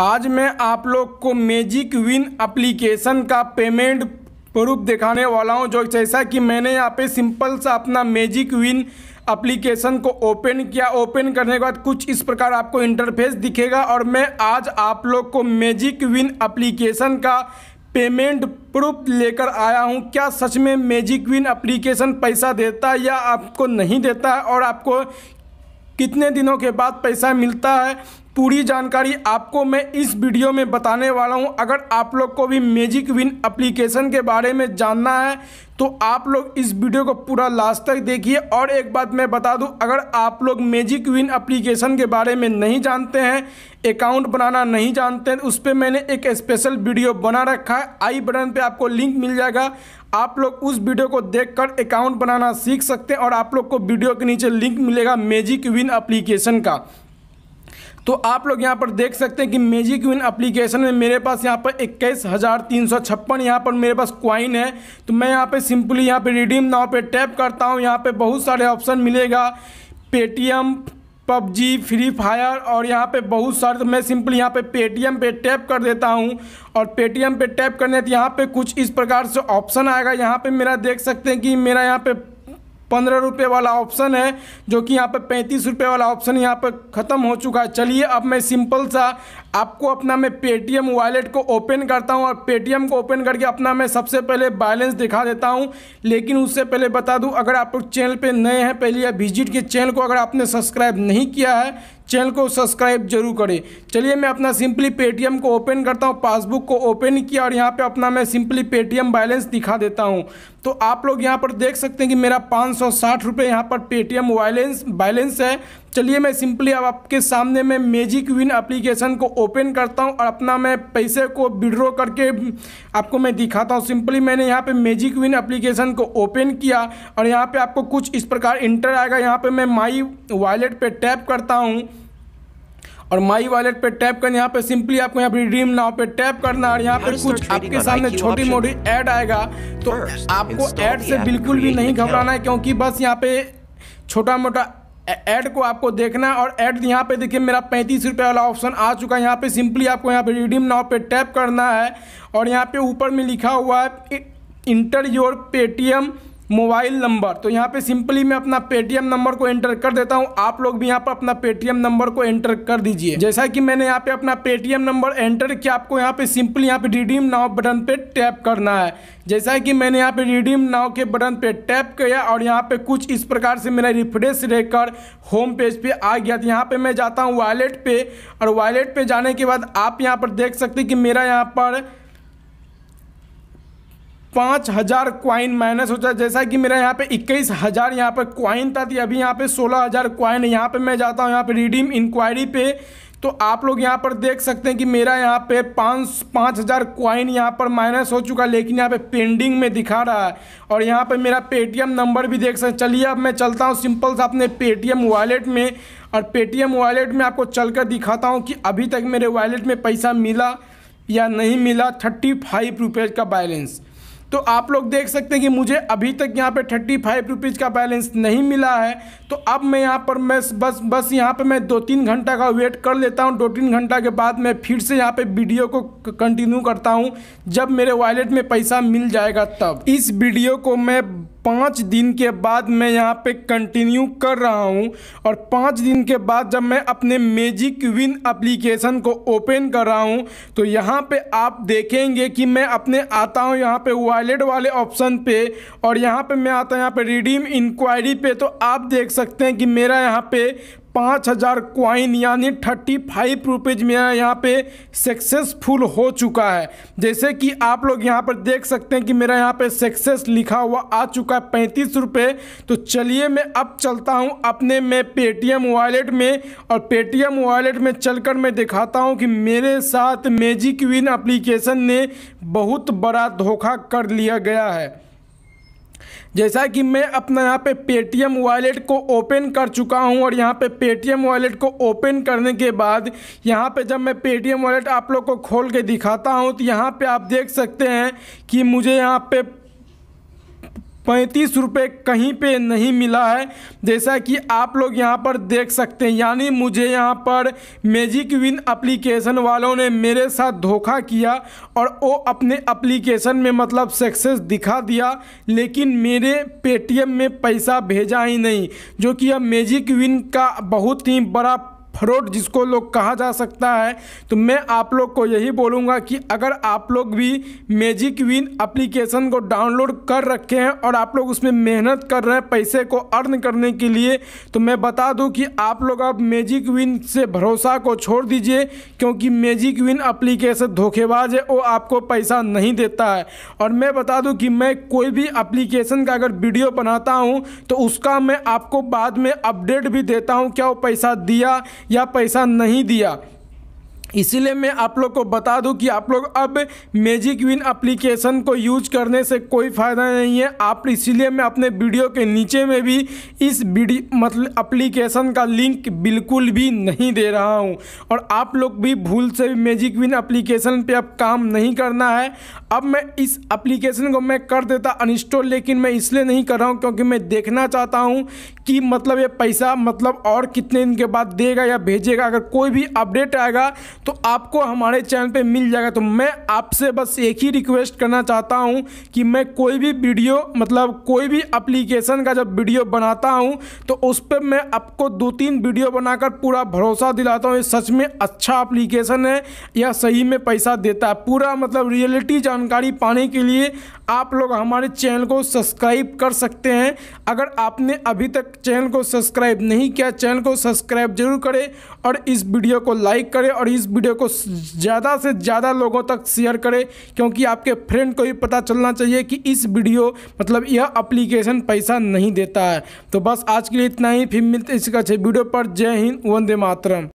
आज मैं आप लोग को मैजिक विन एप्लीकेशन का पेमेंट प्रूफ दिखाने वाला हूं जो जैसा कि मैंने यहाँ पे सिंपल सा अपना मैजिक विन एप्लीकेशन को ओपन किया ओपन करने के बाद कुछ इस प्रकार आपको इंटरफेस दिखेगा और मैं आज आप लोग को मैजिक विन एप्लीकेशन का पेमेंट प्रूफ लेकर आया हूं क्या सच में मैजिक विन एप्लीकेशन पैसा देता है या आपको नहीं देता है और आपको कितने दिनों के बाद पैसा मिलता है पूरी जानकारी आपको मैं इस वीडियो में बताने वाला हूं अगर आप लोग को भी मैजिक विन एप्लीकेशन के बारे में जानना है तो आप लोग इस वीडियो को पूरा लास्ट तक देखिए और एक बात मैं बता दूं अगर आप लोग मैजिक विन एप्लीकेशन के बारे में नहीं जानते हैं अकाउंट बनाना नहीं जानते हैं उस पर मैंने एक स्पेशल वीडियो बना रखा है आई बटन पे आपको लिंक मिल जाएगा आप लोग उस वीडियो को देखकर अकाउंट बनाना सीख सकते हैं और आप लोग को वीडियो के नीचे लिंक मिलेगा मैजिक विन अप्लीकेशन का तो आप लोग यहाँ पर देख सकते हैं कि मेजिक विन अप्लीकेशन में मेरे पास यहाँ पर इक्कीस हज़ार तीन सौ छप्पन यहाँ पर मेरे पास क्वाइन है तो मैं यहाँ पे सिंपली यहाँ पे रिडीम नाव पे टैप करता हूँ यहाँ पे बहुत सारे ऑप्शन मिलेगा पेटीएम पबजी फ्री फायर और यहाँ पे बहुत सारे तो मैं सिंपली यहाँ पे पेटीएम पे टैप कर देता हूँ और पेटीएम पे टैप करने तो यहाँ पे कुछ इस प्रकार से ऑप्शन आएगा यहाँ पे मेरा देख सकते हैं कि मेरा यहाँ पे पंद्रह रुपये वाला ऑप्शन है जो कि यहाँ पर पैंतीस रुपये वाला ऑप्शन यहाँ पर ख़त्म हो चुका है चलिए अब मैं सिंपल सा आपको अपना मैं पेटीएम वॉलेट को ओपन करता हूँ और पेटीएम को ओपन करके अपना मैं सबसे पहले बैलेंस दिखा देता हूँ लेकिन उससे पहले बता दूँ अगर आप लोग चैनल पर नए हैं पहले या विजिट के चैनल को अगर आपने सब्सक्राइब नहीं किया है चैनल को सब्सक्राइब जरूर करें चलिए मैं अपना सिंपली पेटीएम को ओपन करता हूँ पासबुक को ओपन किया और यहाँ पे अपना मैं सिंपली पेटीएम बैलेंस दिखा देता हूँ तो आप लोग यहाँ पर देख सकते हैं कि मेरा पाँच सौ साठ रुपये यहाँ पर पेटीएम बैलेंस बैलेंस है चलिए मैं सिंपली अब आपके सामने मैं मैजिक विन एप्लीकेशन को ओपन करता हूँ और अपना मैं पैसे को विड्रॉ करके आपको मैं दिखाता हूँ सिंपली मैंने यहाँ पे मैजिक विन एप्लीकेशन को ओपन किया और यहाँ पे आपको कुछ इस प्रकार इंटर आएगा यहाँ पे मैं माई वॉलेट पे टैप करता हूँ और माई वॉलेट पे टैप करना यहाँ पे सिंपली आपको यहाँ पे रिडीम नाव पे टैप करना और यहाँ पे कुछ आपके सामने छोटी मोटी ऐड आएगा तो आपको ऐड से बिल्कुल भी नहीं घबराना है क्योंकि बस यहाँ पे छोटा मोटा ऐड को आपको देखना है और ऐड यहाँ पे देखिए मेरा पैंतीस रुपये वाला ऑप्शन आ चुका है यहाँ पे सिंपली आपको यहाँ पे रिडीम नाव पे टैप करना है और यहाँ पे ऊपर में लिखा हुआ है enter your Paytm mobile number तो यहाँ पे सिंपली मैं अपना पेटीएम नंबर को एंटर कर देता हूँ आप लोग भी यहाँ पर अपना पेटीएम नंबर को एंटर कर दीजिए जैसा कि मैंने यहाँ पे अपना पेटीएम नंबर एंटर किया आपको यहाँ पे सिंपली यहाँ पे रिडीम नाव बटन पे टैप करना है जैसा कि मैंने यहाँ पे रिडीम नाव के बटन पे टैप किया और यहाँ पे कुछ इस प्रकार से मेरा रिफ्रेश रहकर होम पेज पर आ गया तो यहाँ पर मैं जाता हूँ वॉलेट पे और वॉलेट पर जाने के बाद आप यहाँ पर देख सकते कि मेरा यहाँ पर पाँच हज़ार क्वाइन माइनस हो जाए जैसा कि मेरा यहाँ पे इक्कीस हज़ार यहाँ पर क्वाइन था तो अभी यहाँ पे सोलह हज़ार क्वाइन यहाँ पे मैं जाता हूँ यहाँ पे रिडीम इंक्वायरी पे तो आप लोग यहाँ पर देख सकते हैं कि मेरा यहाँ पे पाँच पाँच हज़ार क्वाइन यहाँ पर माइनस हो चुका लेकिन यहाँ पे पेंडिंग में दिखा रहा है और यहाँ पे मेरा पेटीएम नंबर भी देख सकते चलिए अब मैं चलता हूँ सिंपल सा अपने पेटीएम वॉलेट में और पेटीएम वॉलेट में आपको चल कर दिखाता हूँ कि अभी तक मेरे वॉलेट में पैसा मिला या नहीं मिला थर्टी फाइव का बैलेंस तो आप लोग देख सकते हैं कि मुझे अभी तक यहाँ पे थर्टी फाइव रुपीज़ का बैलेंस नहीं मिला है तो अब मैं यहाँ पर मैं बस बस यहाँ पे मैं दो तीन घंटा का वेट कर लेता हूँ दो तीन घंटा के बाद मैं फिर से यहाँ पे वीडियो को कंटिन्यू करता हूँ जब मेरे वॉलेट में पैसा मिल जाएगा तब इस वीडियो को मैं पाँच दिन के बाद मैं यहाँ पे कंटिन्यू कर रहा हूँ और पाँच दिन के बाद जब मैं अपने मेजिक विन एप्लीकेशन को ओपन कर रहा हूँ तो यहाँ पे आप देखेंगे कि मैं अपने आता हूँ यहाँ पे वॉलेट वाले ऑप्शन पे और यहाँ पे मैं आता हूँ यहाँ पे रिडीम इंक्वायरी पे तो आप देख सकते हैं कि मेरा यहाँ पे पाँच हज़ार क्वाइन यानी थर्टी फाइव रुपीज़ में यहाँ पे सक्सेसफुल हो चुका है जैसे कि आप लोग यहाँ पर देख सकते हैं कि मेरा यहाँ पे सक्सेस लिखा हुआ आ चुका है पैंतीस रुपये तो चलिए मैं अब चलता हूँ अपने में पेटीएम वॉलेट में और पेटीएम वॉलेट में चलकर मैं दिखाता हूँ कि मेरे साथ मेजिक विन एप्लीकेशन ने बहुत बड़ा धोखा कर लिया गया है जैसा कि मैं अपना यहाँ पे पेटीएम वॉलेट को ओपन कर चुका हूँ और यहाँ पे पेटीएम वॉलेट को ओपन करने के बाद यहाँ पे जब मैं पेटीएम वॉलेट आप लोग को खोल के दिखाता हूँ तो यहाँ पे आप देख सकते हैं कि मुझे यहाँ पे पैंतीस रुपये कहीं पे नहीं मिला है जैसा कि आप लोग यहाँ पर देख सकते हैं यानी मुझे यहाँ पर मैजिक विन अप्लीकेशन वालों ने मेरे साथ धोखा किया और वो अपने अप्लीकेशन में मतलब सक्सेस दिखा दिया लेकिन मेरे पेटीएम में पैसा भेजा ही नहीं जो कि अब मैजिक विन का बहुत ही बड़ा फ्रॉड जिसको लोग कहा जा सकता है तो मैं आप लोग को यही बोलूँगा कि अगर आप लोग भी मैजिक विन अप्लीकेशन को डाउनलोड कर रखे हैं और आप लोग उसमें मेहनत कर रहे हैं पैसे को अर्न करने के लिए तो मैं बता दूं कि आप लोग अब मैजिक विन से भरोसा को छोड़ दीजिए क्योंकि मैजिक विन अप्लीकेशन धोखेबाज है वो आपको पैसा नहीं देता है और मैं बता दूँ कि मैं कोई भी अप्लीकेशन का अगर वीडियो बनाता हूँ तो उसका मैं आपको बाद में अपडेट भी देता हूँ क्या वो पैसा दिया या पैसा नहीं दिया इसीलिए मैं आप लोग को बता दूं कि आप लोग अब मैजिक विन एप्लीकेशन को यूज करने से कोई फ़ायदा नहीं है आप इसीलिए मैं अपने वीडियो के नीचे में भी इस वीडियो मतलब एप्लीकेशन का लिंक बिल्कुल भी नहीं दे रहा हूं और आप लोग भी भूल से भी मैजिक विन एप्लीकेशन पे अब काम नहीं करना है अब मैं इस अप्लीकेशन को मैं कर देता अनस्टॉल लेकिन मैं इसलिए नहीं कर रहा हूँ क्योंकि मैं देखना चाहता हूँ कि मतलब ये पैसा मतलब और कितने दिन के बाद देगा या भेजेगा अगर कोई भी अपडेट आएगा तो आपको हमारे चैनल पे मिल जाएगा तो मैं आपसे बस एक ही रिक्वेस्ट करना चाहता हूँ कि मैं कोई भी वीडियो मतलब कोई भी अप्लीकेशन का जब वीडियो बनाता हूँ तो उस पर मैं आपको दो तीन वीडियो बनाकर पूरा भरोसा दिलाता हूँ ये सच में अच्छा अप्लीकेशन है या सही में पैसा देता है पूरा मतलब रियलिटी जानकारी पाने के लिए आप लोग हमारे चैनल को सब्सक्राइब कर सकते हैं अगर आपने अभी तक चैनल को सब्सक्राइब नहीं किया चैनल को सब्सक्राइब जरूर करें और इस वीडियो को लाइक करें और इस वीडियो को ज़्यादा से ज़्यादा लोगों तक शेयर करें क्योंकि आपके फ्रेंड को भी पता चलना चाहिए कि इस वीडियो मतलब यह अप्लीकेशन पैसा नहीं देता है तो बस आज के लिए इतना ही फिर मिलते इसका वीडियो पर जय हिंद वंदे मातरम